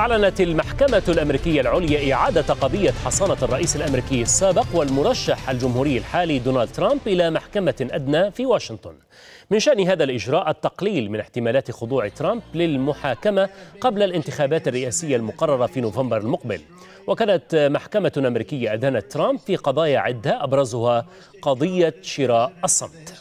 أعلنت المحكمة الأمريكية العليا إعادة قضية حصانة الرئيس الأمريكي السابق والمرشح الجمهوري الحالي دونالد ترامب إلى محكمة أدنى في واشنطن من شأن هذا الإجراء التقليل من احتمالات خضوع ترامب للمحاكمة قبل الانتخابات الرئاسية المقررة في نوفمبر المقبل وكانت محكمة أمريكية أدانت ترامب في قضايا عدة أبرزها قضية شراء الصمت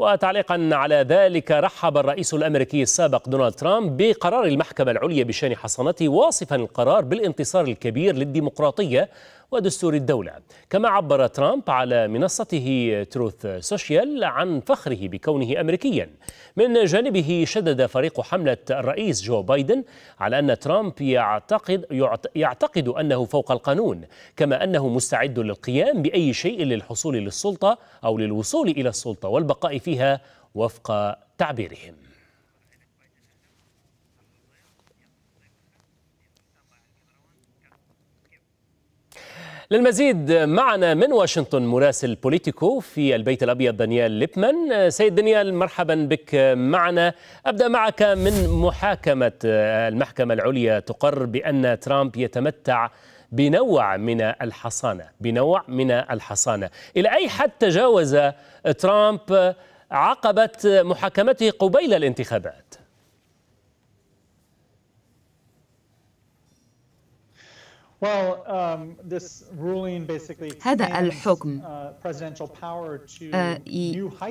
وتعليقا على ذلك رحب الرئيس الامريكي السابق دونالد ترامب بقرار المحكمه العليا بشان حصانته واصفا القرار بالانتصار الكبير للديمقراطيه ودستور الدولة كما عبر ترامب على منصته تروث سوشيال عن فخره بكونه أمريكيا من جانبه شدد فريق حملة الرئيس جو بايدن على أن ترامب يعتقد, يعتقد أنه فوق القانون كما أنه مستعد للقيام بأي شيء للحصول للسلطة أو للوصول إلى السلطة والبقاء فيها وفق تعبيرهم للمزيد معنا من واشنطن مراسل بوليتيكو في البيت الأبيض دانيال ليبمان سيد دانيال مرحبا بك معنا أبدأ معك من محاكمة المحكمة العليا تقر بأن ترامب يتمتع بنوع من الحصانة بنوع من الحصانة إلى أي حد تجاوز ترامب عقبة محاكمته قبيل الانتخابات Um, هذا الحكم uh, آه، uh,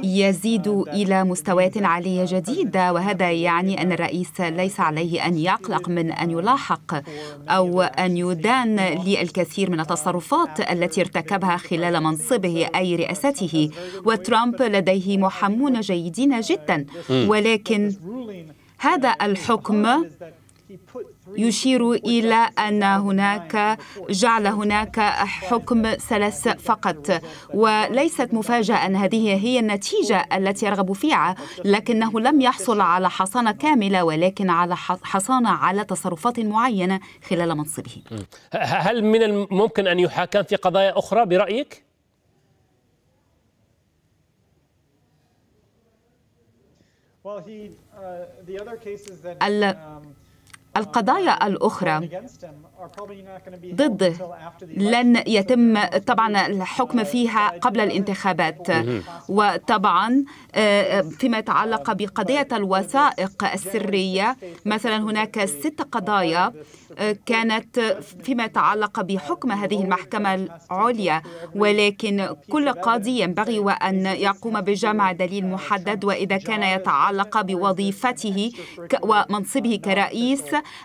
يزيد إلى مستويات عالية uh, جديدة وهذا يعني أن الرئيس ليس عليه أن يقلق من أن يلاحق أو أن يدان للكثير من التصرفات التي ارتكبها خلال منصبه أي رئاسته وترامب لديه محامون جيدين جدا mm. ولكن هذا الحكم يشير إلى أن هناك جعل هناك حكم سلس فقط وليست مفاجأة أن هذه هي النتيجة التي يرغب فيها لكنه لم يحصل على حصانة كاملة ولكن على حصانة على تصرفات معينة خلال منصبه هل من الممكن أن يحاكم في قضايا أخرى برأيك؟ Well, he, uh, the other cases that, um, القضايا الأخرى ضده لن يتم طبعا الحكم فيها قبل الانتخابات وطبعا آه، فيما يتعلق بقضية الوثائق السرية مثلا هناك ست قضايا آه، كانت فيما يتعلق بحكم هذه المحكمة العليا ولكن كل قاضي ينبغي وأن يقوم بجمع دليل محدد وإذا كان يتعلق بوظيفته ومنصبه كرئيس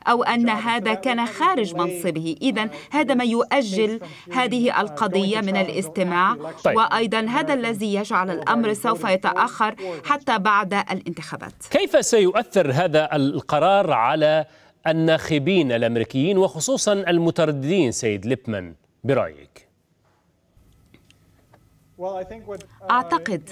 أو أن هذا كان خارج منصبه إذا هذا ما يؤجل هذه القضية من الاستماع طيب. وأيضا هذا الذي يجعل الأمر سوف يتأخر حتى بعد الانتخابات كيف سيؤثر هذا القرار على الناخبين الأمريكيين وخصوصا المترددين سيد ليبمان برأيك؟ Uh, أعتقد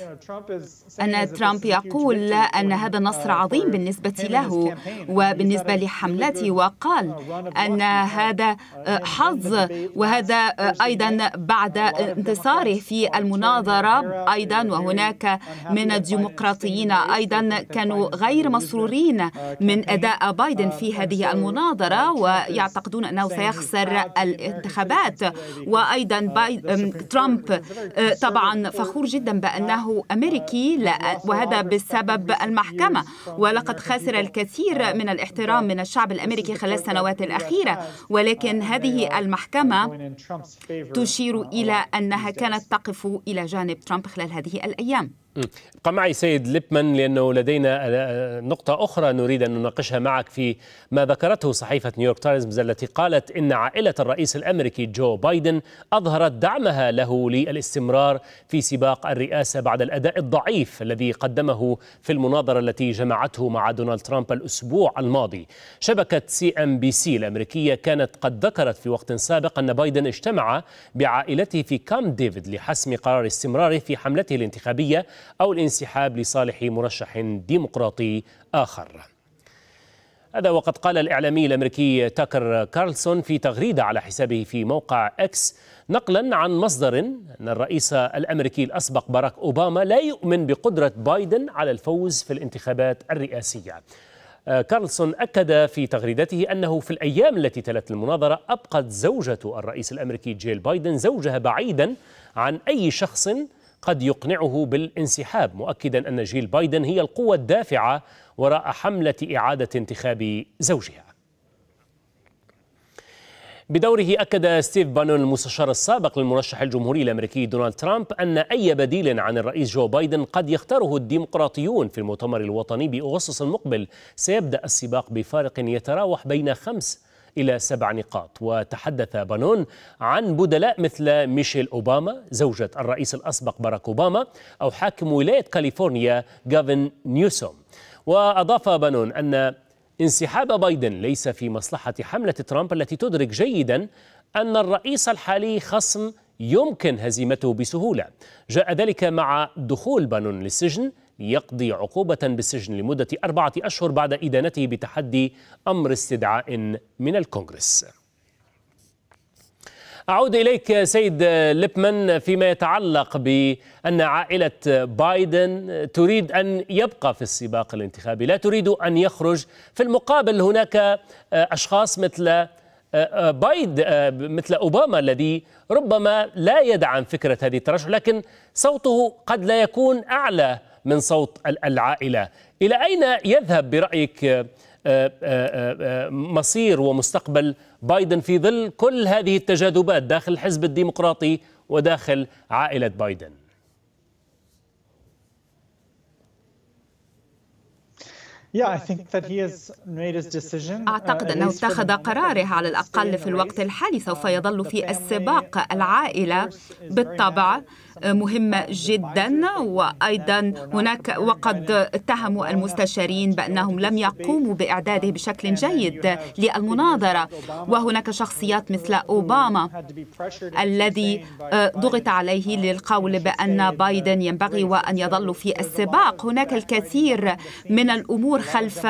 أن ترامب يقول أن هذا نصر uh, عظيم بالنسبة له وبالنسبة لحملته وقال uh, أن هذا حظ وهذا أيضا بعد انتصاره في المناظرة أيضا وهناك من الديمقراطيين أيضا كانوا غير مسرورين من أداء بايدن في هذه المناظرة ويعتقدون أنه سيخسر الانتخابات وأيضا ترامب طبعا فخور جدا بأنه أمريكي وهذا بسبب المحكمة ولقد خسر الكثير من الاحترام من الشعب الأمريكي خلال السنوات الأخيرة ولكن هذه المحكمة تشير إلى أنها كانت تقف إلى جانب ترامب خلال هذه الأيام ابقى معي سيد ليبمان لأنه لدينا آه، نقطة أخرى نريد أن نناقشها معك في ما ذكرته صحيفة نيويورك تايمز التي قالت إن عائلة الرئيس الأمريكي جو بايدن أظهرت دعمها له للاستمرار في سباق الرئاسة بعد الأداء الضعيف الذي قدمه في المناظرة التي جمعته مع دونالد ترامب الأسبوع الماضي شبكة سي أم بي سي الأمريكية كانت قد ذكرت في وقت سابق أن بايدن اجتمع بعائلته في كام ديفيد لحسم قرار استمراره في حملته الانتخابية أو الانسحاب لصالح مرشح ديمقراطي آخر هذا وقد قال الإعلامي الأمريكي تاكر كارلسون في تغريدة على حسابه في موقع أكس نقلا عن مصدر أن الرئيس الأمريكي الأسبق باراك أوباما لا يؤمن بقدرة بايدن على الفوز في الانتخابات الرئاسية كارلسون أكد في تغريدته أنه في الأيام التي تلت المناظرة أبقت زوجة الرئيس الأمريكي جيل بايدن زوجها بعيدا عن أي شخص قد يقنعه بالانسحاب مؤكدا أن جيل بايدن هي القوة الدافعة وراء حملة إعادة انتخاب زوجها بدوره أكد ستيف بانون المستشار السابق للمرشح الجمهوري الأمريكي دونالد ترامب أن أي بديل عن الرئيس جو بايدن قد يختاره الديمقراطيون في المؤتمر الوطني بأغسطس المقبل سيبدأ السباق بفارق يتراوح بين خمس إلى سبع نقاط وتحدث بانون عن بدلاء مثل ميشيل أوباما زوجة الرئيس الأسبق باراك أوباما أو حاكم ولاية كاليفورنيا جافن نيوسوم وأضاف بانون أن انسحاب بايدن ليس في مصلحة حملة ترامب التي تدرك جيدا أن الرئيس الحالي خصم يمكن هزيمته بسهولة جاء ذلك مع دخول بانون للسجن يقضي عقوبة بالسجن لمدة أربعة أشهر بعد إدانته بتحدي أمر استدعاء من الكونغرس أعود إليك سيد ليبمان فيما يتعلق بأن عائلة بايدن تريد أن يبقى في السباق الانتخابي لا تريد أن يخرج في المقابل هناك أشخاص مثل آه، آه، بايد آه، مثل أوباما الذي ربما لا يدعم فكرة هذه الترشح لكن صوته قد لا يكون أعلى من صوت العائلة إلى أين يذهب برأيك آه، آه، آه، مصير ومستقبل بايدن في ظل كل هذه التجاذبات داخل الحزب الديمقراطي وداخل عائلة بايدن uh, أعتقد أنه اتخذ قراره على الأقل في الوقت الحالي سوف uh, يظل في السباق العائلة بالطبع مهمة جدا وأيضا هناك وقد اتهموا المستشارين بأنهم لم يقوموا بإعداده بشكل جيد للمناظرة وهناك شخصيات مثل أوباما الذي آه، ضغط عليه للقول بأن بايدن ينبغي وأن يظل في السباق هناك الكثير من الأمور خلف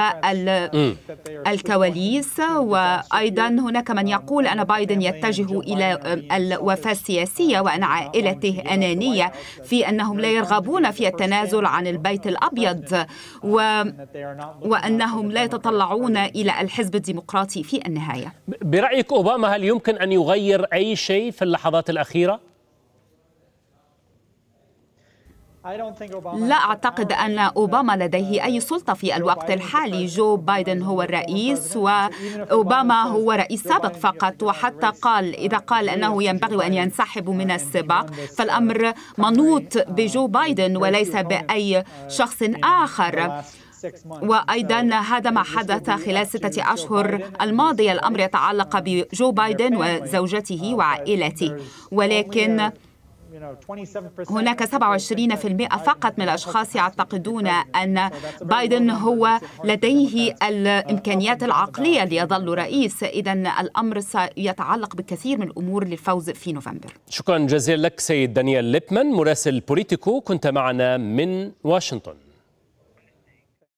الكواليس وأيضا هناك من يقول أن بايدن يتجه إلى آه، الوفاة السياسية وأن عائلته أنانية الإيرانية في أنهم لا يرغبون في التنازل عن البيت الأبيض و... وأنهم لا يتطلعون إلى الحزب الديمقراطي في النهاية برأيك أوباما هل يمكن أن يغير أي شيء في اللحظات الأخيرة؟ لا أعتقد أن أوباما لديه أي سلطة في الوقت الحالي جو بايدن هو الرئيس وأوباما هو رئيس سابق فقط وحتى قال إذا قال أنه ينبغي أن ينسحب من السباق فالأمر uh, منوط uh, بجو بايدن وليس uh, بأي شخص آخر وأيضا هذا ما حدث خلال ستة أشهر الماضية الأمر يتعلق بجو بايدن وزوجته وعائلته ولكن هناك 27% فقط من الأشخاص يعتقدون أن بايدن هو لديه الإمكانيات العقلية ليظل رئيس إذا الأمر سيتعلق بكثير من الأمور للفوز في نوفمبر شكرا جزيلا لك سيد دانيال ليبمان مراسل بوليتيكو كنت معنا من واشنطن